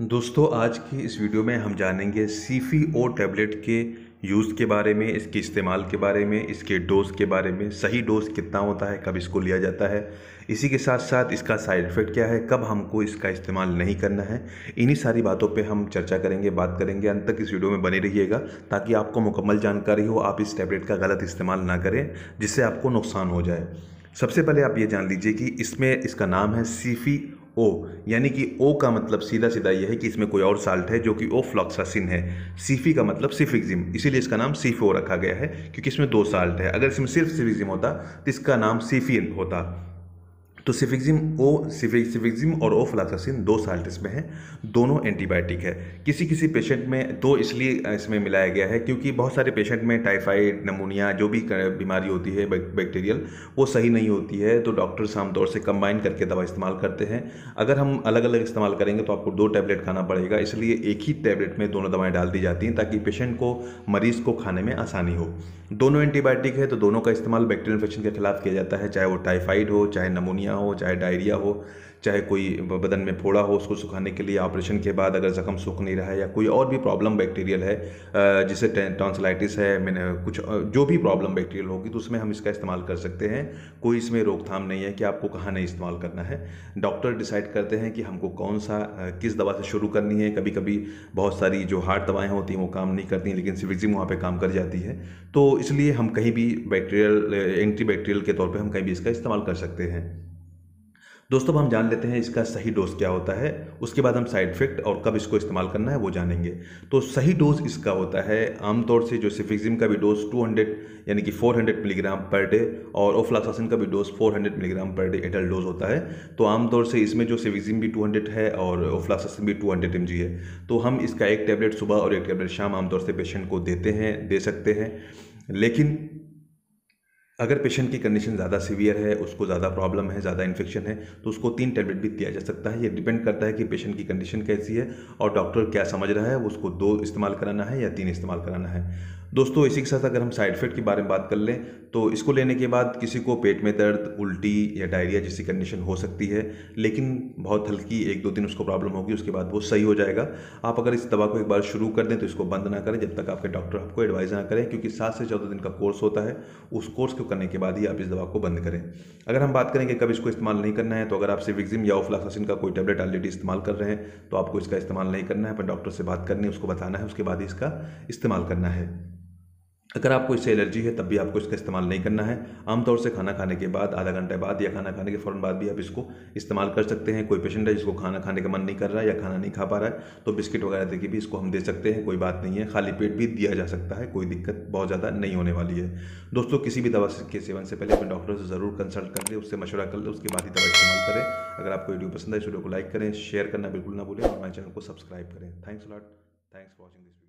दोस्तों आज की इस वीडियो में हम जानेंगे सी फी ओ टैबलेट के यूज़ के बारे में इसके इस्तेमाल के बारे में इसके डोज़ के बारे में सही डोज़ कितना होता है कब इसको लिया जाता है इसी के साथ साथ इसका साइड इफ़ेक्ट क्या है कब हमको इसका इस्तेमाल नहीं करना है इन्हीं सारी बातों पे हम चर्चा करेंगे बात करेंगे अंत तक इस वीडियो में बने रहिएगा ताकि आपको मुकम्मल जानकारी हो आप इस टैबलेट का गलत इस्तेमाल ना करें जिससे आपको नुकसान हो जाए सबसे पहले आप ये जान लीजिए कि इसमें इसका नाम है सीफी ओ यानी कि ओ का मतलब सीधा सीधा यह है कि इसमें कोई और साल्ट है जो कि ओ फ्लॉक्सासिन है सीफी का मतलब सिफिक्जिम इसीलिए इसका नाम सीफो रखा गया है क्योंकि इसमें दो साल्ट है अगर इसमें सिर्फ सिफिक्जिम होता तो इसका नाम सीफी होता तो सिफिक्जिम ओ सिफिक्जिम और ओ ओफ्लाक्सासिन दो साल्ट इसमें हैं दोनों एंटीबायोटिक है किसी किसी पेशेंट में दो तो इसलिए इसमें मिलाया गया है क्योंकि बहुत सारे पेशेंट में टाइफाइड नमूनिया जो भी बीमारी होती है बैक्टीरियल वो सही नहीं होती है तो डॉक्टर्स आमतौर से कंबाइन करके दवा इस्तेमाल करते हैं अगर हम अलग अलग इस्तेमाल करेंगे तो आपको दो टैबलेट खाना पड़ेगा इसलिए एक ही टैबलेट में दोनों दवाएँ डाल दी जाती हैं ताकि पेशेंट को मरीज़ को खाने में आसानी हो दोनों एंटीबायोटिक है तो दोनों का इस्तेमाल बैक्टीरियल इन्फेक्शन के खिलाफ किया जाता है चाहे वो टाइफाइड हो चाहे नमूनिया समस्या हो चाहे डायरिया हो चाहे कोई बदन में फोड़ा हो उसको सुखाने के लिए ऑपरेशन के बाद अगर ज़ख्म सूख नहीं रहा है या कोई और भी प्रॉब्लम बैक्टीरियल है जैसे टॉन्सलाइटिस है मैंने कुछ जो भी प्रॉब्लम बैक्टीरियल होगी तो उसमें हम इसका इस्तेमाल कर सकते हैं कोई इसमें रोकथाम नहीं है कि आपको कहाँ नहीं इस्तेमाल करना है डॉक्टर डिसाइड करते हैं कि हमको कौन सा किस दवा से शुरू करनी है कभी कभी बहुत सारी जो हार्ड दवाएँ होती हैं वो काम नहीं करती लेकिन सिविक्जिम वहाँ पर काम कर जाती है तो इसलिए हम कहीं भी बैक्टीरियल एंटी बैक्टीरियल के तौर पर हम कहीं भी इसका इस्तेमाल कर सकते हैं दोस्तों अब हम जान लेते हैं इसका सही डोज क्या होता है उसके बाद हम साइड इफेक्ट और कब इसको इस्तेमाल करना है वो जानेंगे तो सही डोज इसका होता है आमतौर से जो सिफिक्जिम का भी डोज 200 यानी कि 400 मिलीग्राम पर डे और ओफ्लाक्सासिन का भी dose 400 milligram per day adult dose होता है तो आमतौर से इसमें जो सिफिक्जिम भी टू है और ओफ्लाक्सासिन भी टू हंड्रेड है तो हम इसका एक टैबलेट सुबह और एक टैबलेट शाम आमतौर से पेशेंट को देते हैं दे सकते हैं लेकिन अगर पेशेंट की कंडीशन ज़्यादा सीवियर है उसको ज़्यादा प्रॉब्लम है ज़्यादा इन्फेक्शन है तो उसको तीन टैबलेट भी दिया जा सकता है ये डिपेंड करता है कि पेशेंट की कंडीशन कैसी है और डॉक्टर क्या समझ रहा है उसको दो इस्तेमाल कराना है या तीन इस्तेमाल कराना है दोस्तों इसी के साथ अगर हम साइड इफेक्ट के बारे में बात कर लें तो इसको लेने के बाद किसी को पेट में दर्द उल्टी या डायरिया जैसी कंडीशन हो सकती है लेकिन बहुत हल्की एक दो दिन उसको प्रॉब्लम होगी उसके बाद वो सही हो जाएगा आप अगर इस दवा को एक बार शुरू कर दें तो इसको बंद ना करें जब तक आपके डॉक्टर आपको एडवाइस ना करें क्योंकि सात से चौदह दिन का कोर्स होता है उस कोर्स को करने के बाद ही आप इस दवा को बंद करें अगर हम बात करें कि कब इसको इस्तेमाल नहीं करना है तो अगर आप सिविक्जिम या ओफ्लाक्सासिन का कोई टैबलेट ऑलरेडी इस्तेमाल कर रहे हैं तो आपको इसका इस्तेमाल नहीं करना है अपने डॉक्टर से बात करनी है उसको बताना है उसके बाद ही इसका इस्तेमाल करना है अगर आपको इससे एलर्जी है तब भी आपको इसका इस्तेमाल नहीं करना है आमतौर से खाना खाने के बाद आधा घंटे बाद या खाना खाने के फ़ौरन बाद भी आप इसको इस्तेमाल कर सकते हैं कोई पेशेंट है जिसको खाना खाने का मन नहीं कर रहा है या खाना नहीं खा पा रहा है तो बिस्किट वगैरह देखिए भी इसको हम दे सकते हैं कोई बात नहीं है खाली पेट भी दिया जा सकता है कोई दिक्कत बहुत ज़्यादा नहीं होने वाली है दोस्तों किसी भी दवा के सेवन से पहले अपने डॉक्टर से ज़रूर कंसल्ट कर लें उससे मशवरा कर लें उसके बाद ही दवा इस्तेमाल करें अगर आपको वीडियो पसंद है इस वीडियो को लाइक करें शेयर करना बिल्कुल ना भूलें और मेरे चैनल को सब्सक्राइब करें thanks lot thanks for watching this